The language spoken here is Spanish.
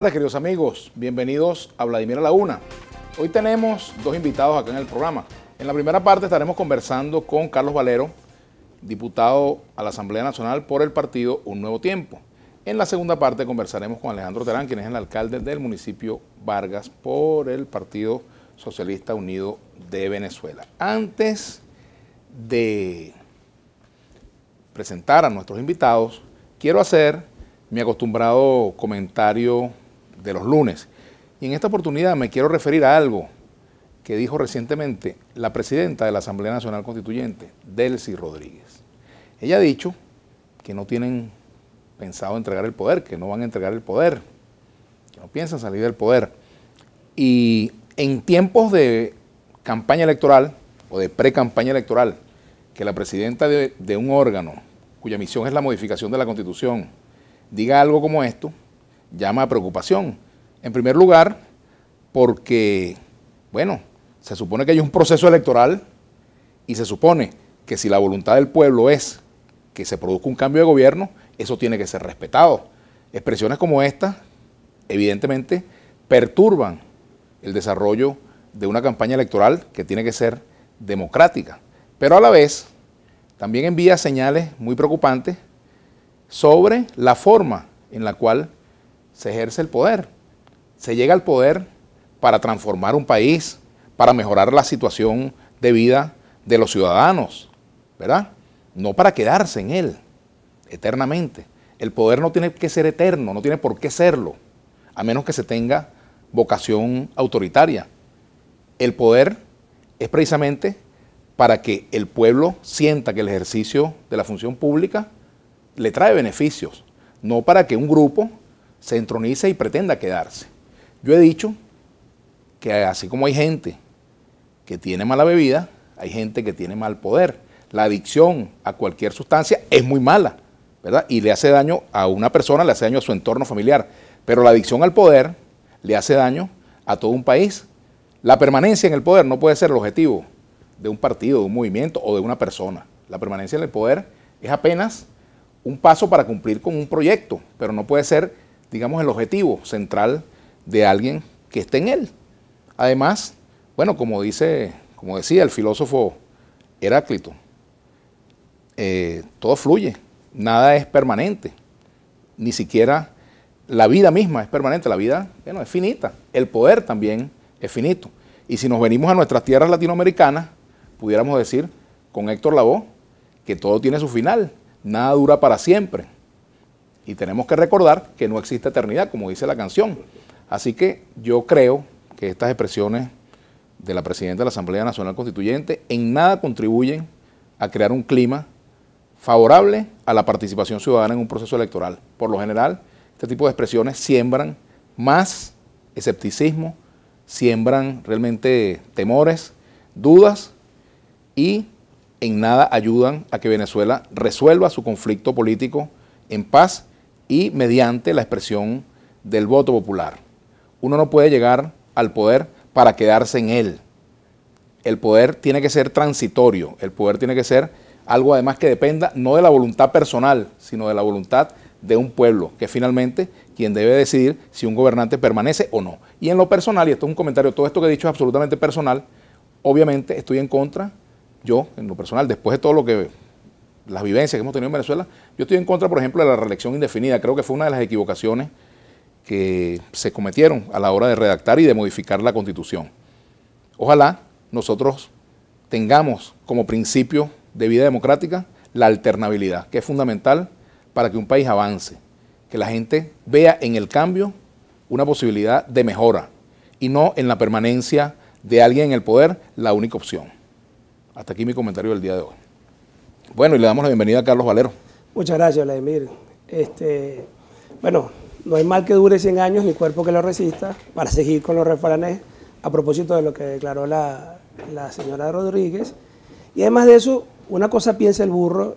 Hola queridos amigos, bienvenidos a Vladimir a la Una. Hoy tenemos dos invitados acá en el programa. En la primera parte estaremos conversando con Carlos Valero, diputado a la Asamblea Nacional por el partido Un Nuevo Tiempo. En la segunda parte conversaremos con Alejandro Terán, quien es el alcalde del municipio Vargas por el Partido Socialista Unido de Venezuela. Antes de presentar a nuestros invitados, quiero hacer mi acostumbrado comentario de los lunes. Y en esta oportunidad me quiero referir a algo que dijo recientemente la presidenta de la Asamblea Nacional Constituyente, Delcy Rodríguez. Ella ha dicho que no tienen pensado entregar el poder, que no van a entregar el poder, que no piensan salir del poder. Y en tiempos de campaña electoral o de pre-campaña electoral, que la presidenta de, de, un órgano cuya misión es la modificación de la Constitución diga algo como esto, llama a preocupación. En primer lugar, porque, bueno, se supone que hay un proceso electoral y se supone que si la voluntad del pueblo es que se produzca un cambio de gobierno, eso tiene que ser respetado. Expresiones como esta, evidentemente, perturban el desarrollo de una campaña electoral que tiene que ser democrática. Pero a la vez, también envía señales muy preocupantes sobre la forma en la cual se ejerce el poder. Se llega al poder para transformar un país, para mejorar la situación de vida de los ciudadanos, ¿verdad? No para quedarse en él eternamente. El poder no tiene que ser eterno, no tiene por qué serlo, a menos que se tenga vocación autoritaria. El poder es precisamente para que el pueblo sienta que el ejercicio de la función pública le trae beneficios, no para que un grupo se entronice y pretenda quedarse. Yo he dicho que así como hay gente que tiene mala bebida, hay gente que tiene mal poder. La adicción a cualquier sustancia es muy mala, ¿verdad? Y le hace daño a una persona, le hace daño a su entorno familiar. Pero la adicción al poder le hace daño a todo un país. La permanencia en el poder no puede ser el objetivo de un partido, de un movimiento o de una persona. La permanencia en el poder es apenas un paso para cumplir con un proyecto, pero no puede ser digamos, el objetivo central de alguien que esté en él. Además, bueno, como dice, como decía el filósofo Heráclito, eh, todo fluye, nada es permanente, ni siquiera la vida misma es permanente, la vida, bueno, es finita, el poder también es finito. Y si nos venimos a nuestras tierras latinoamericanas, pudiéramos decir con Héctor Lavoe que todo tiene su final, nada dura para siempre. Y tenemos que recordar que no existe eternidad, como dice la canción. Así que yo creo que estas expresiones de la Presidenta de la Asamblea Nacional Constituyente en nada contribuyen a crear un clima favorable a la participación ciudadana en un proceso electoral. Por lo general, este tipo de expresiones siembran más escepticismo, siembran realmente temores, dudas y en nada ayudan a que Venezuela resuelva su conflicto político en paz y mediante la expresión del voto popular. Uno no puede llegar al poder para quedarse en él. El poder tiene que ser transitorio, el poder tiene que ser algo además que dependa no de la voluntad personal, sino de la voluntad de un pueblo, que finalmente quien debe decidir si un gobernante permanece o no. Y en lo personal, y esto es un comentario, todo esto que he dicho es absolutamente personal, obviamente estoy en contra, yo en lo personal, después de todo lo que las vivencias que hemos tenido en Venezuela, yo estoy en contra, por ejemplo, de la reelección indefinida. Creo que fue una de las equivocaciones que se cometieron a la hora de redactar y de modificar la constitución. Ojalá nosotros tengamos como principio de vida democrática la alternabilidad, que es fundamental para que un país avance, que la gente vea en el cambio una posibilidad de mejora y no en la permanencia de alguien en el poder la única opción. Hasta aquí mi comentario del día de hoy. Bueno, y le damos la bienvenida a Carlos Valero. Muchas gracias, Vladimir. Este, bueno, no hay mal que dure 100 años ni cuerpo que lo resista para seguir con los refranes a propósito de lo que declaró la, la señora Rodríguez. Y además de eso, una cosa piensa el burro